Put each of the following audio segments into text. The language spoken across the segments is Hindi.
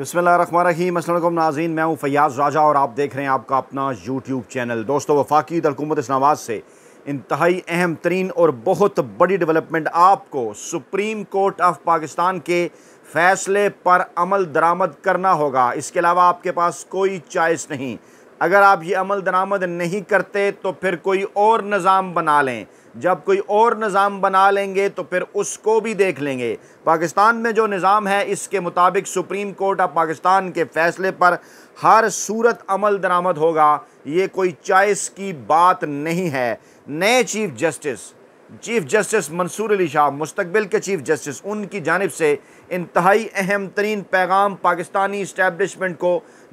बिसमीम नाजीन मैं हूँ फ़याज़ राजा और आप देख रहे हैं आपका अपना यूट्यूब चैनल दोस्तों वफाकी इस नवाज़ से इंतहाई अहम तरीन और बहुत बड़ी डेवलपमेंट आपको सुप्रीम कोर्ट ऑफ पाकिस्तान के फ़ैसले पर अमल दरामद करना होगा इसके अलावा आपके पास कोई चॉइस नहीं अगर आप ये अमल दरामद नहीं करते तो फिर कोई और निज़ाम बना लें जब कोई और निज़ाम बना लेंगे तो फिर उसको भी देख लेंगे पाकिस्तान में जो निज़ाम है इसके मुताबिक सुप्रीम कोर्ट ऑफ पाकिस्तान के फ़ैसले पर हर सूरत अमल दरामद होगा ये कोई चॉइस की बात नहीं है नए chief justice chief justice Mansoor Ali Shah मुस्तबिल के चीफ़ जस्टिस उनकी जानब से इंतहाई अहम तरीन पैगाम पाकिस्तानी इस्टेबलिशमेंट को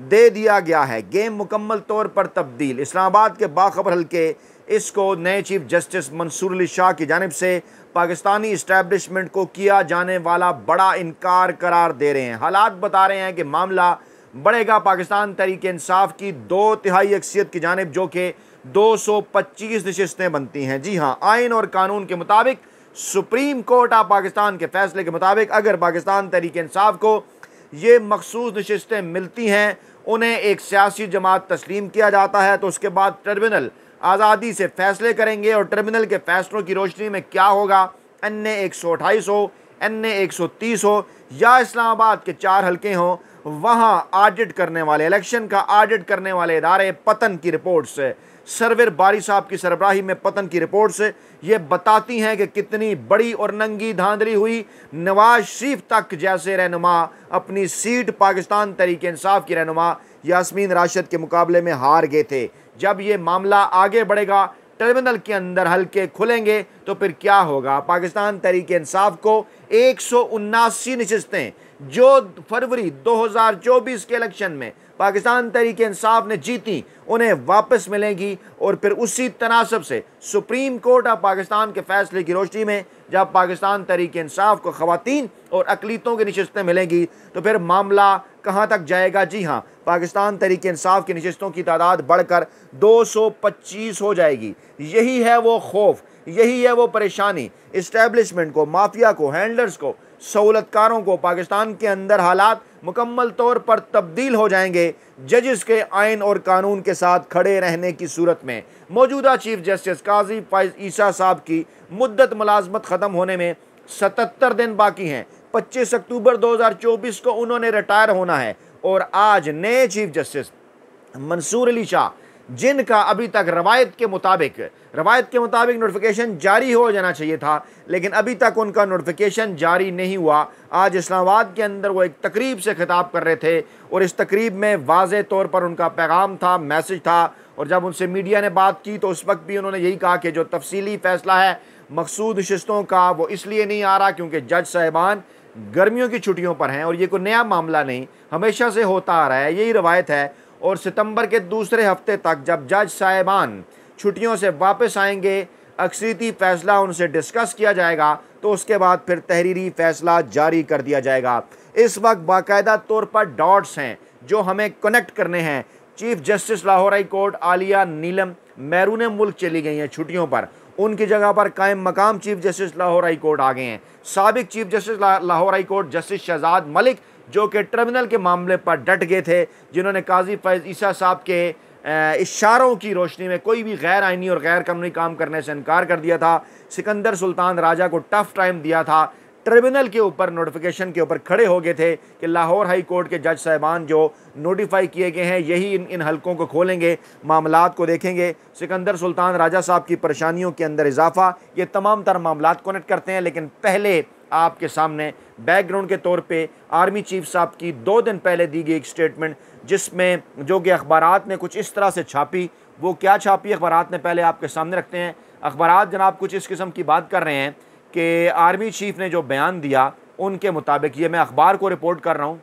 दे दिया गया है गेम मुकम्मल तौर पर तब्दील इस्लामाबाद के बाखबर हल्के इसको नए चीफ जस्टिस मंसूर अली शाह की जानब से पाकिस्तानी इस्टेबलिशमेंट को किया जाने वाला बड़ा इनकार करार दे रहे हैं हालात बता रहे हैं कि मामला बढ़ेगा पाकिस्तान तहरीक इंसाफ की दो तिहाई अक्सियत की जानब जो कि 225 नशस्तें बनती हैं जी हाँ आइन और कानून के मुताबिक सुप्रीम कोर्ट ऑफ पाकिस्तान के फैसले के मुताबिक अगर पाकिस्तान तहरीक इंसाफ को ये मखसूस नशस्तें मिलती हैं उन्हें एक सियासी जमात तस्लीम किया जाता है तो उसके बाद ट्रिब्यूनल आज़ादी से फैसले करेंगे और ट्रिब्यूनल के फैसलों की रोशनी में क्या होगा एन ए एक सौ अट्ठाईस हो एन ए एक सौ तीस हो या इस्लामाबाद के चार हल्के हों वहाँ ऑडिट करने वाले इलेक्शन का ऑडिट करने वाले इदारे पतन की रिपोर्ट से सरवर बारी साहब की सरबराही में पतन की रिपोर्ट से ये बताती हैं कि कितनी बड़ी और नंगी धांधली हुई नवाज शरीफ तक जैसे रहनुमा अपनी सीट पाकिस्तान तरीके इंसाफ की रहनुमा यासमीन राशद के मुकाबले में हार गए थे जब ये मामला आगे बढ़ेगा टर्मिनल के अंदर हल्के खुलेंगे तो फिर क्या होगा पाकिस्तान तहरीक इंसाफ को एक सौ उन्नासी नशस्तें जो फरवरी 2024 के इलेक्शन में पाकिस्तान तहरीक इंसाफ ने जीती उन्हें वापस मिलेंगी और फिर उसी तनासब से सुप्रीम कोर्ट ऑफ पाकिस्तान के फैसले की रोशनी में जब पाकिस्तान तहरीक इंसाफ को ख़वातीन और अकलीतों की नशस्तें मिलेंगी तो फिर मामला कहाँ तक जाएगा जी हाँ पाकिस्तान तरीक इंसाफ की नशस्तों की तादाद बढ़कर 225 हो जाएगी यही है वो खौफ यही है वो परेशानी इस्टेबलिशमेंट को माफिया को हैंडलर्स को सहूलतकारों को पाकिस्तान के अंदर हालात मुकम्मल तौर पर तब्दील हो जाएंगे जजिस के आइन और कानून के साथ खड़े रहने की सूरत में मौजूदा चीफ जस्टिस काजी फाइज ईसा साहब की मुद्दत मुलाजमत ख़त्म होने में सतर दिन बाकी हैं 25 अक्टूबर 2024 को उन्होंने रिटायर होना है और आज नए चीफ जस्टिस मंसूर अली शाह जिनका अभी तक रवायत के मुताबिक रवायत के मुताबिक नोटिफिकेशन जारी हो जाना चाहिए था लेकिन अभी तक उनका नोटिफिकेशन जारी नहीं हुआ आज इस्लामाबाद के अंदर वो एक तकरीब से खिताब कर रहे थे और इस तकरीब में वाज तौर पर उनका पैगाम था मैसेज था और जब उनसे मीडिया ने बात की तो उस वक्त भी उन्होंने यही कहा कि जो तफसीली फैसला है मकसूद शिस्तों का वो इसलिए नहीं आ रहा क्योंकि जज साहिबान गर्मियों की छुट्टियों पर हैं और ये कोई नया मामला नहीं हमेशा से होता आ रहा है यही रवायत है और सितंबर के दूसरे हफ्ते तक जब जज साहिबान छुट्टियों से वापस आएंगे अक्सरीती फैसला उनसे डिस्कस किया जाएगा तो उसके बाद फिर तहरीरी फैसला जारी कर दिया जाएगा इस वक्त बाकायदा तौर पर डॉट्स हैं जो हमें कनेक्ट करने हैं chief justice Lahore high court Aliya Neelam मैरून मुल्क चली गई हैं छुट्टियों पर उनकी जगह पर कायम मकाम chief justice Lahore high court आ गए हैं सबक chief justice Lahore high court justice Shahzad Malik जो कि ट्रिब्यूनल के मामले पर डट गए थे जिन्होंने काजी फैज़ ईसा साहब के इशारों की रोशनी में कोई भी गैर आइनी और गैर कानूनी काम करने से इनकार कर दिया था सिकंदर सुल्तान राजा को टफ टाइम दिया था ट्रिब्यूनल के ऊपर नोटिफिकेशन के ऊपर खड़े हो गए थे कि लाहौर हाई कोर्ट के जज साहिबान जो नोटिफाई किए गए हैं यही इन इन हलकों को खोलेंगे मामला को देखेंगे सिकंदर सुल्तान राजा साहब की परेशानियों के अंदर इजाफा ये तमाम तर मामला कनेक्ट करते हैं लेकिन पहले आपके सामने बैकग्राउंड के तौर पे आर्मी चीफ साहब की दो दिन पहले दी गई एक स्टेटमेंट जिसमें जो कि अखबार ने कुछ इस तरह से छापी वो क्या छापी अखबार ने पहले आपके सामने रखते हैं अखबार जनाब कुछ इस किस्म की बात कर रहे हैं कि आर्मी चीफ ने जो बयान दिया उनके मुताबिक ये मैं अखबार को रिपोर्ट कर रहा हूँ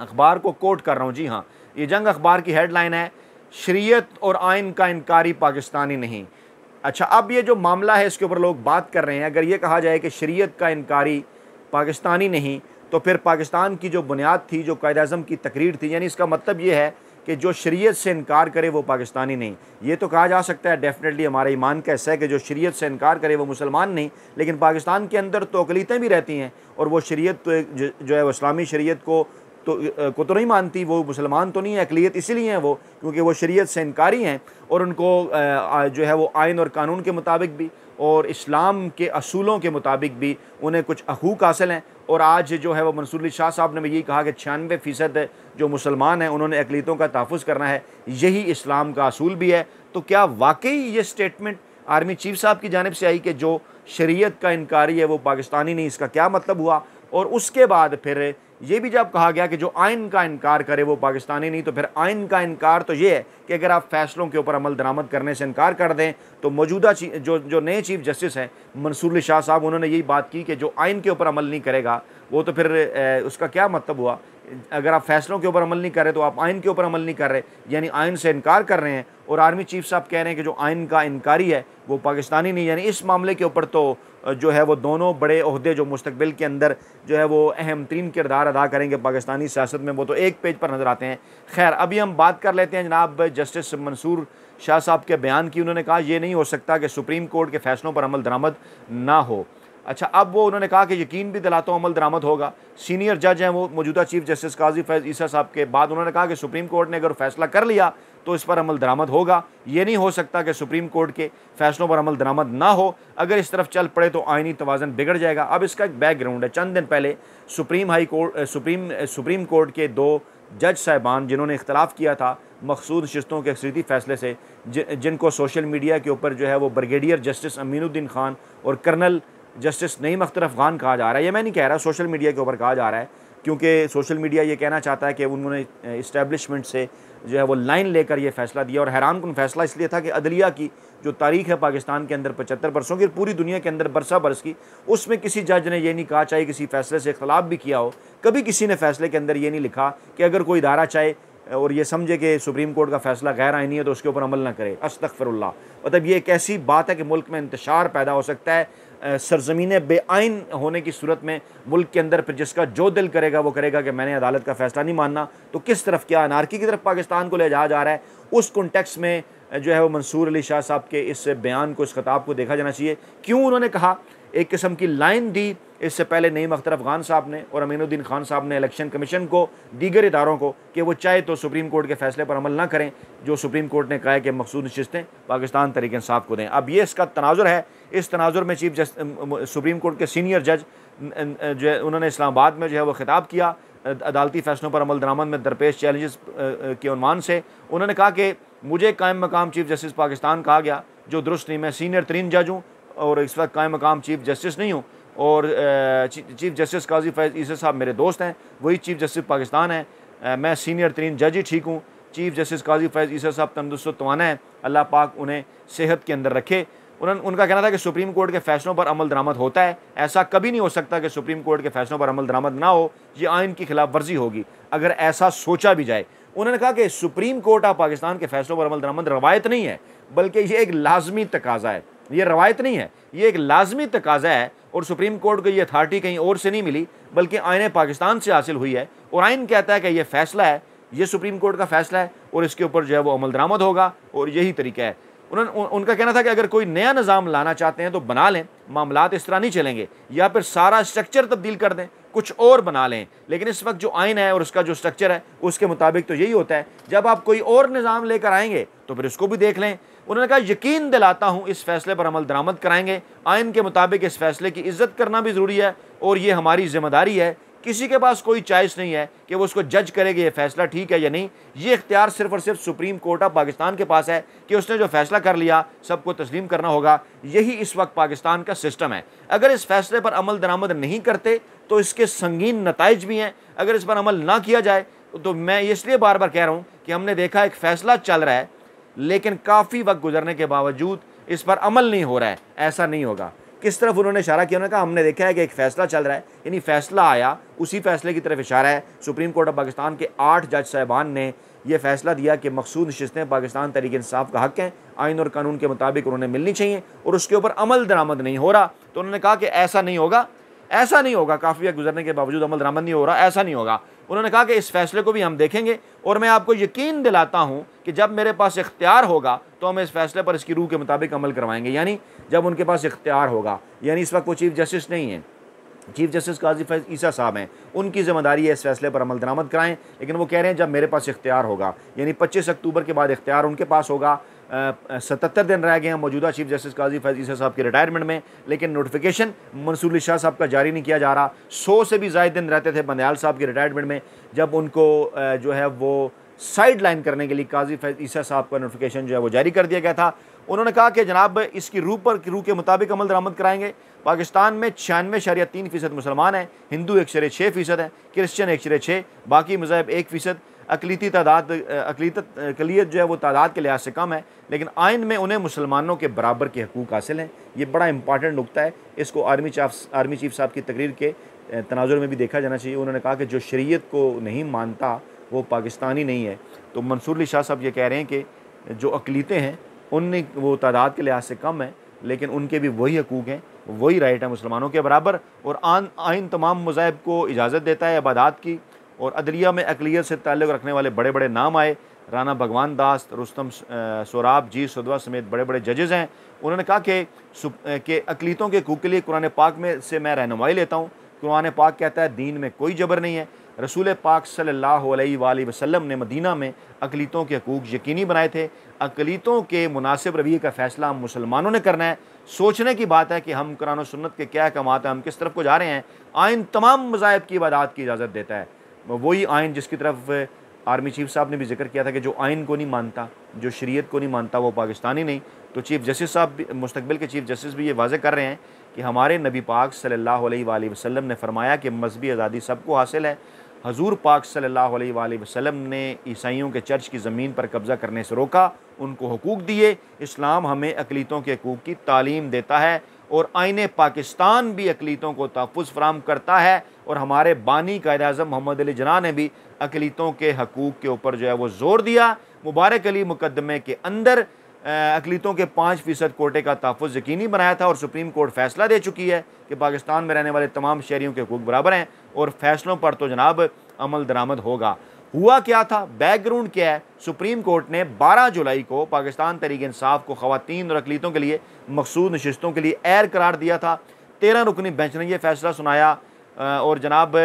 अखबार को कोट कर रहा हूँ जी हाँ ये जंग अखबार की हेडलाइन है शरीयत और आइन का इनकारी पाकिस्तानी नहीं अच्छा अब ये जो मामला है इसके ऊपर लोग बात कर रहे हैं अगर ये कहा जाए कि शरीयत का इनकारी पाकिस्तानी नहीं तो फिर पाकिस्तान की जो बुनियाद थी जो कायद अजम की तकरीर थी यानी इसका मतलब ये है कि जो शरीयत से इनकार करे वो पाकिस्तानी नहीं ये तो कहा जा सकता है डेफिनेटली हमारा ईमान का ऐसा है कि जो शरीयत से इनकार करे वो मुसलमान नहीं लेकिन पाकिस्तान के अंदर तो अकलीतें भी रहती हैं और वो शरीयत तो जो है वो इस्लामी शरीयत को तो को तो नहीं मानती वो मुसलमान तो नहीं है अकलीत इसीलिए हैं वो क्योंकि वो शरीयत से इनकारी हैं और उनको जो है वो आइन और कानून के मुताबिक भी और इस्लाम के असूलों के मुताबिक भी उन्हें कुछ हकूक़ हासिल हैं और आज जो है वो मंसूर शाह साहब ने भी यही कहा कि छियानवे फ़ीसद जो मुसलमान हैं उन्होंने अकलीतों का तहफ़ करना है यही इस्लाम का असूल भी है तो क्या वाकई ये स्टेटमेंट आर्मी चीफ साहब की जानब से आई कि जो शरीयत का इनकारी है वो पाकिस्तानी नहीं इसका क्या मतलब हुआ और उसके बाद फिर ये भी जब कहा गया कि जो आइन का इनकार करे वो पाकिस्तानी नहीं तो फिर आयन का इनकार तो ये है कि अगर आप फैसलों के ऊपर अमल दरामद करने से इनकार कर दें तो मौजूदा जो जो नए चीफ जस्टिस हैं मंसूर शाह साहब उन्होंने यही बात की कि जो आइन के ऊपर अमल नहीं करेगा वो तो फिर ए, उसका क्या मतलब हुआ अगर आप फैसलों के ऊपर अमल नहीं कर रहे तो आप आइन के ऊपर अमल नहीं कर रहे यानी आइन से इनकार कर रहे हैं और आर्मी चीफ साहब कह रहे हैं कि जो आइन का इनकारी है वो पाकिस्तानी नहीं यानी इस मामले के ऊपर तो जो है वो दोनों बड़े अहदे जो मुस्तबिल के अंदर जो है वो अहम तरीन किरदार अदा करेंगे पाकिस्तानी सियासत में वो तो एक पेज पर नज़र आते हैं खैर अभी हम बात कर लेते हैं जनाब जस्टिस मंसूर शाह साहब के बयान की उन्होंने कहा यह नहीं हो सकता कि सुप्रीम कोर्ट के फैसलों पर अमल दरामद ना हो अच्छा अब वो उन्होंने कहा कि यकीन भी दिलाता हूँ अमल दरामद होगा सीनियर जज हैं वो मौजूदा चीफ जस्टिस काजी फैज ईसा साहब के बाद उन्होंने कहा कि सुप्रीम कोर्ट ने अगर फैसला कर लिया तो इस पर अमल दरामद होगा ये नहीं हो सकता कि सुप्रीम कोर्ट के फैसलों पर अमल दरामद ना हो अगर इस तरफ चल पड़े तो आइनी तोज़न बिगड़ जाएगा अब इसका एक बैकग्राउंड है चंद दिन पहले supreme high court supreme supreme court के दो जज साहबान जिन्होंने इख्तलाफ किया था मखसूद शस्तों के अक्सरती फ़ैसले से जिनको सोशल मीडिया के ऊपर जो है वो ब्रिगेडियर जस्टिस अमीनुद्दीन खान और कर्नल जस्टिस नईम अख्तर अफगान कहा जा रहा है ये मैं नहीं कह रहा सोशल मीडिया के ऊपर कहा जा रहा है क्योंकि सोशल मीडिया ये कहना चाहता है कि उन्होंने इस्टेब्लिशमेंट से जो है वो लाइन लेकर ये फैसला दिया और हैरान कन फैसला इसलिए था कि अदलिया की जो तारीख है पाकिस्तान के अंदर पचहत्तर बरसों की पूरी दुनिया के अंदर बरसा बरस की उसमें किसी जज ने यह नहीं कहा चाहे किसी फैसले से इख्तलाफ भी किया हो कभी किसी ने फैसले के अंदर ये नहीं लिखा कि अगर कोई इदारा चाहे और ये समझे कि सुप्रीम कोर्ट का फैसला गैर आइनी है तो उसके ऊपर अमल ना करे अस्तफ़रल्ला मतलब ये एक ऐसी बात है कि मुल्क में इंतशार पैदा हो सकता है सरजमीन बेआइन होने की सूरत में मुल्क के अंदर फिर जिसका जो दिल करेगा वो करेगा कि मैंने अदालत का फैसला नहीं मानना तो किस तरफ क्या अनारकी की तरफ पाकिस्तान को ले जाया जा रहा है उस कॉन्टेक्स में जो है वो मंसूर अली शाह साहब के इस बयान को इस खताब को देखा जाना चाहिए क्यों उन्होंने कहा एक किस्म की लाइन दी इससे पहले नईम अख्तर अफगान साहब ने और अमीनुद्दीन खान साहब ने इलेक्शन कमीशन को दीगर इदारों को कि वो चाहे तो सुप्रीम कोर्ट के फैसले पर अमल ना करें जो सुप्रीम कोर्ट ने कहा है कि मखसूद नशस्तें पाकिस्तान तरीके साहब को दें अब ये इसका तनाजुर है इस तनाजुर में चीफ जस्ट सुप्रीम कोर्ट के सीनियर जज जो है उन्होंने इस्लामाबाद में जो है वो खिताब किया अदालती फैसलों पर अमल दरामद में दरपेश चैलेंजेस के अनवान से उन्होंने कहा कि मुझे कायम मकाम चीफ जस्टिस पाकिस्तान कहा गया जो दुरुस्त नहीं मैं सीनियर तरीन जज हूँ और इस वक्त कायम मकाम चीफ जस्टिस नहीं हूँ और चीफ जस्टिस काजी फैज ईसर साहब मेरे दोस्त हैं वही चीफ जस्टिस पाकिस्तान हैं मैं सीनियर तरीन जज ही ठीक हूँ चीफ जस्टिस काजी फैज ईसर साहब तंदुरुस्त तोाना है अल्लाह पाक उन्हें सेहत के अंदर रखे उन्होंने उनका कहना था कि सुप्रीम कोर्ट के फैसलों पर अमल दरामद होता है ऐसा कभी नहीं हो सकता कि सुप्रीम कोर्ट के फैसलों पर अमल दरामद ना हो ये आइन की खिलाफ वर्जी होगी अगर ऐसा सोचा भी जाए उन्होंने कहा कि सुप्रीम कोर्ट ऑफ पाकिस्तान के फैसलों पर अमल दरामद रवायत नहीं है बल्कि ये एक लाजमी तकाजा है ये रवायत नहीं है ये एक लाजमी तकाजा है और सुप्रीम कोर्ट को ये अथार्टी कहीं और से नहीं मिली बल्कि आयन पाकिस्तान से हासिल हुई है और आयन कहता है कि यह फैसला है ये सुप्रीम कोर्ट का फैसला है और इसके ऊपर जो है वो अमल दरामद होगा और यही तरीका है उन्होंने उनका कहना था कि अगर कोई नया निज़ाम लाना चाहते हैं तो बना लें मामला इस तरह नहीं चलेंगे या फिर सारा स्ट्रक्चर तब्दील कर दें कुछ और बना लें लेकिन इस वक्त जो आइन है और उसका जो स्ट्रक्चर है उसके मुताबिक तो यही होता है जब आप कोई और निज़ाम लेकर आएंगे तो फिर उसको भी देख लें उन्होंने कहा यकीन दिलाता हूँ इस फैसले पर अमल दरामद कराएंगे आइन के मुताबिक इस फैसले की इज्जत करना भी ज़रूरी है और ये हमारी जिम्मेदारी है किसी के पास कोई चॉइस नहीं है कि वो उसको जज करेगा ये फैसला ठीक है या नहीं ये इख्तियार सिर्फ और सिर्फ सुप्रीम कोर्ट ऑफ पाकिस्तान के पास है कि उसने जो फैसला कर लिया सबको तस्लीम करना होगा यही इस वक्त पाकिस्तान का सिस्टम है अगर इस फैसले पर अमल दरामद नहीं करते तो इसके संगीन नतज भी हैं अगर इस पर अमल ना किया जाए तो मैं इसलिए बार बार कह रहा हूँ कि हमने देखा एक फैसला चल रहा है लेकिन काफ़ी वक्त गुजरने के बावजूद इस पर अमल नहीं हो रहा है ऐसा नहीं होगा किस तरफ उन्होंने इशारा किया उन्होंने कहा हमने देखा है कि एक फैसला चल रहा है यानी फैसला आया उसी फैसले की तरफ इशारा है सुप्रीम कोर्ट ऑफ पाकिस्तान के आठ जज साहबान ने यह फैसला दिया कि मखसूद नशस्तें पाकिस्तान तरीके इंसाफ का हक हैं आइन और कानून के मुताबिक उन्होंने मिलनी चाहिए और उसके ऊपर अमल दरामद नहीं हो रहा तो उन्होंने कहा कि ऐसा नहीं होगा ऐसा नहीं होगा काफ़ी गुजरने के बावजूद अमल दरामद नहीं हो रहा ऐसा नहीं होगा उन्होंने कहा कि इस फैसले को भी हम देखेंगे और मैं आपको यकीन दिलाता हूँ कि जब मेरे पास इख्तियार होगा तो हम इस फैसले पर इसकी रूह के मुताबिक अमल करवाएंगे यानी जब उनके पास इख्तियार होगा यानी इस वक्त वो चीफ जस्टिस नहीं है चीफ जस्टिस काजी फैज ईसा साहब हैं उनकी जिम्मेदारी है इस फैसले पर अमल दरामद कराएं लेकिन वो कह रहे हैं जब मेरे पास इख्तियार होगा यानी 25 अक्टूबर के बाद इख्तियार उनके पास होगा सतहत्तर दिन रह गए हैं मौजूदा चीफ जस्टिस काजी फैज ईसा साहब के रिटायरमेंट में लेकिन नोटिफिकेशन मंसूर शाह साहब का जारी नहीं किया जा रहा सौ से भी ज़ायद दिन रहते थे बंदयाल साहब के रिटायरमेंट में जब उनको जो है वो साइड लाइन करने के लिए काजी फैज ईसा साहब का नोटिफिकेशन जो है वो जारी कर दिया गया था उन्होंने कहा कि जनाब इसकी रूप पर रूह के मुताबिक अमल दरामद कराएंगे पाकिस्तान में छियानवे शरिया तीन फ़ीसद मुसलमान हैं हिंदू एक शरे छः फ़ीसद हैं क्रिश्चन एक शरे छः बाकी मज़हब एक फ़ीसद अकलीती तादाद अकलीत अकलीत जो है वो तादाद के लिहाज से कम है लेकिन आइन में उन्हें मुसलमानों के बराबर के हकूक़ हासिल हैं ये बड़ा इंपॉर्टेंट नुकता है इसको आर्मी चाफ आर्मी चीफ साहब की तकरीर के तनाजुर में भी देखा जाना चाहिए उन्होंने कहा कि जो शरीत को नहीं मानता वो पाकिस्तानी नहीं है तो मंसूर अली शाह साहब ये कह रहे हैं कि जो अकलीतें हैं उनने वो तादाद के लिहाज से कम है लेकिन उनके भी वही हकूक़ हैं वही राइट है मुसलमानों के बराबर और आन आइन तमाम मज़ाहब को इजाज़त देता है आबादात की और अदलिया में अकलीत से ताल्लुक़ रखने वाले बड़े बड़े नाम आए राना भगवान दास रुस्तम सोराब जी सदवा समेत बड़े बड़े जजेज़ हैं उन्होंने कहा कि के अकलीतों के हकूक़ के लिए कुरान पाक में से मैं रहनुमाई लेता हूँ कुरान पाक कहता है दीन में कोई जबर नहीं है रसूल पाक सल्ला वसलम ने मदीना में अकलीतों के हकूक़ यकीनी बनाए थे अकलीतों के मुनासिब रवैये का फ़ैसला हम मुसलमानों ने करना है सोचने की बात है कि हम कुरान सुन्नत के क्या कमाते हैं हम किस तरफ को जा रहे हैं आइन तमाम मज़ाहब की इबादत की इजाज़त देता है वही आयन जिसकी तरफ आर्मी चीफ साहब ने भी जिक्र किया था कि जो आयन को नहीं मानता जो शरीय को नहीं मानता वो पाकिस्तानी नहीं तो चीफ जस्टिस साहब मुस्तबिल के चीफ जस्टिस भी ये वाजह कर रहे हैं कि हमारे नबी पाक सल्लल्लाहु वसलम ने फरमाया कि मजहबी आज़ादी सबको हासिल है हजूर पाक सल्लल्लाहु अलैहि ने ईसाइयों के चर्च की ज़मीन पर कब्ज़ा करने से रोका उनको हकूक़ दिए इस्लाम हमें अकलीतों के हकूक़ की तालीम देता है और आइन पाकिस्तान भी अकलीतों को तहफ़ फ्राहम करता है और हमारे बानी कायद अजम मोहम्मद अली जना ने भी अकलीतों के हकूक़ के ऊपर जो है वो ज़ोर दिया मुबारक अली मुकदमे के अंदर अकलीतों के पाँच फ़ीसद कोटे का तहफ़ यकीनी बनाया था और सुप्रीम कोर्ट फैसला दे चुकी है कि पाकिस्तान में रहने वाले तमाम शहरीों के हकूक बराबर हैं और फैसलों पर तो जनाब अमल दरामद होगा हुआ क्या था बैकग्राउंड क्या है सुप्रीम कोर्ट ने 12 जुलाई को पाकिस्तान तरीके इंसाफ को खातन और अकलीतों के लिए मखसूद नशस्तों के लिए एर करार दिया था तेरह रुकनी बेंच ने यह फैसला सुनाया और जनाब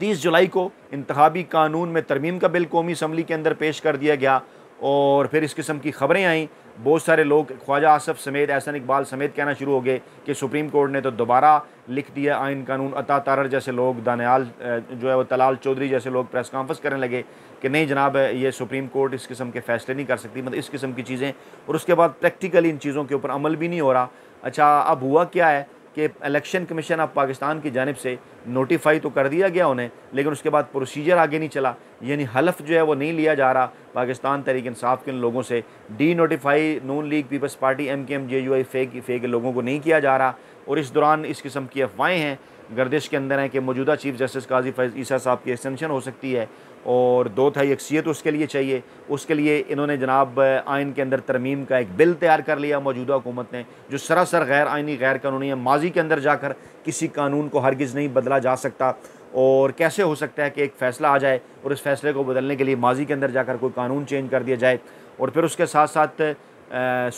तीस जुलाई को इंतबी कानून में तरमीम का बिल कौमी असम्बली के अंदर पेश कर दिया गया और फिर इस किस्म की ख़बरें आईं बहुत सारे लोग ख्वाजा आसफ़ समेत एहसन इकबाल समेत कहना शुरू हो गए कि सुप्रीम कोर्ट ने तो दोबारा लिख दिया आइन कानून अता तारर जैसे लोग दानियाल जो है वो तलाल चौधरी जैसे लोग प्रेस कॉन्फ्रेंस करने लगे कि नहीं जनाब ये सुप्रीम कोर्ट इस किस्म के फ़ैसले नहीं कर सकती मतलब इस किस्म की चीज़ें और उसके बाद प्रैक्टिकली इन चीज़ों के ऊपर अमल भी नहीं हो रहा अच्छा अब हुआ क्या है कि इलेक्शन कमीशन ऑफ पाकिस्तान की जानब से नोटिफाई तो कर दिया गया उन्हें लेकिन उसके बाद प्रोसीजर आगे नहीं चला यानी हलफ जो है वो नहीं लिया जा रहा पाकिस्तान तहरीक इंसाफ के लोगों से denotify Noon league peoples party M Q M J U I फे के लोगों को नहीं किया जा रहा और इस दौरान इस किस्म की अफवाहें हैं गर्दिश के अंदर हैं कि मौजूदा चीफ जस्टिस काजी फैज़ ईसा साहब की एक्सटेंशन हो सकती है और दो था यकसीत उसके लिए चाहिए उसके लिए इन्होंने जनाब आइन के अंदर तरमीम का एक बिल तैयार कर लिया मौजूदा हुकूमत ने जो सरासर गैर आइनी गैर कानूनी है माजी के अंदर जाकर किसी कानून को हरगिज़ नहीं बदला जा सकता और कैसे हो सकता है कि एक फ़ैसला आ जाए और इस फैसले को बदलने के लिए माजी के अंदर जाकर कोई कानून चेंज कर दिया जाए और फिर उसके साथ साथ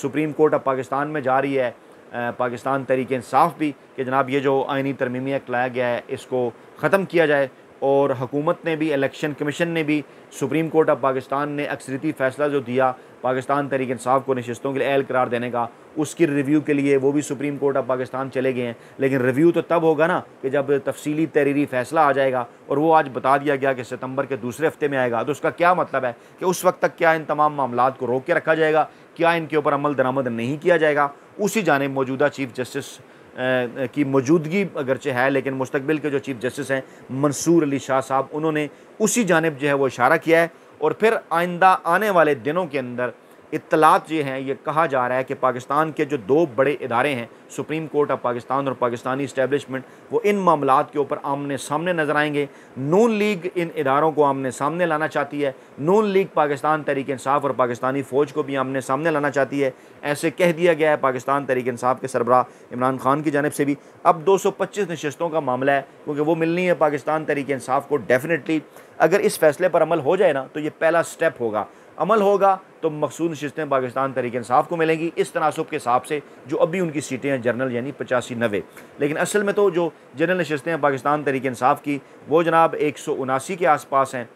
सुप्रीम कोर्ट अब पाकिस्तान में जा रही है पाकिस्तान तहरीक इंसाफ भी कि जनाब ये जो आइनी तरमीमी एक्ट लाया गया है इसको ख़त्म किया जाए और हुकूमत ने भी इलेक्शन कमीशन ने भी सुप्रीम कोर्ट ऑफ पाकिस्तान ने अक्सरती फ़ैसला जो दिया पाकिस्तान तरीके इंसाफ को नशस्तों के लिए अहल करार देने का उसकी रिव्यू के लिए वो भी सुप्रीम कोर्ट ऑफ पाकिस्तान चले गए हैं लेकिन रिव्यू तो तब होगा ना कि जब तफसीली तहरीरी फ़ैसला आ जाएगा और वो आज बता दिया गया कि सितंबर के दूसरे हफ्ते में आएगा तो उसका क्या मतलब है कि उस वक्त तक क्या इन तमाम मामला को रोक के रखा जाएगा क्या इनके ऊपर अमल दरामद नहीं किया जाएगा उसी जानब मौजूदा चीफ जस्टिस की मौजूदगी अगरचे है लेकिन मुस्तबिल के जो चीफ जस्टिस हैं मंसूर अली शाह साहब उन्होंने उसी जानब जो है वो इशारा किया है और फिर आइंदा आने वाले दिनों के अंदर इतलात ये हैं ये कहा जा रहा है कि पाकिस्तान के जो दो बड़े इदारे हैं सुप्रीम कोर्ट ऑफ पाकिस्तान और पाकिस्तानी इस्टेबलिशमेंट वो इन मामला के ऊपर आमने सामने नज़र आएंगे नून लीग इन इदारों को आमने सामने लाना चाहती है नून लीग पाकिस्तान तहरीक इंसाफ और पाकिस्तानी फ़ौज को भी आमने सामने लाना चाहती है ऐसे कह दिया गया है पाकिस्तान तरीक इंसाफ के सरबरा इमरान खान की जानब से भी अब दो सौ पच्चीस नशस्तों का मामला है क्योंकि वो मिलनी है पाकिस्तान तहरीक इंसाफ को डेफिनेटली अगर इस फैसले पर अमल हो जाए ना तो ये पहला स्टेप होगा अमल होगा तो मखसूद नशस्तें पाकिस्तान तरीके इंसाफ को मिलेंगी इस तनासब के हिसाब से जो अभी उनकी सीटें हैं जनरल यानी पचासी नवे लेकिन असल में तो जो जनरल नशस्तें हैं पाकिस्तान तरीके इंसाफ की वो जनाब एक सौ उनासी के आसपास हैं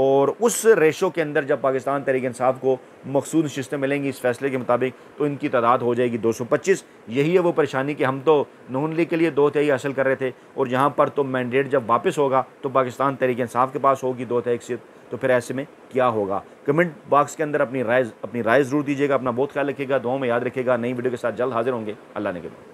और उस रेशो के अंदर जब पाकिस्तान तहरीक इंसाफ को मखसूद नशस्तें मिलेंगी इस फैसले के मुताबिक तो इनकी तादाद हो जाएगी 225 यही है वो परेशानी कि हम तो नून लीग के लिए दो तेई हासिल कर रहे थे और यहाँ पर तो मैंडेट जब वापस होगा तो पाकिस्तान तहरीक इंसाफ के पास होगी दो तेई सीट तो फिर ऐसे में क्या होगा कमेंट बॉक्स के अंदर अपनी राय अपनी राय ज़रूर दीजिएगा अपना बहुत ख्याल रखिएगा दो में याद रखिएगा नई वीडियो के साथ जल्द हाजिर होंगे अल्लाह ने के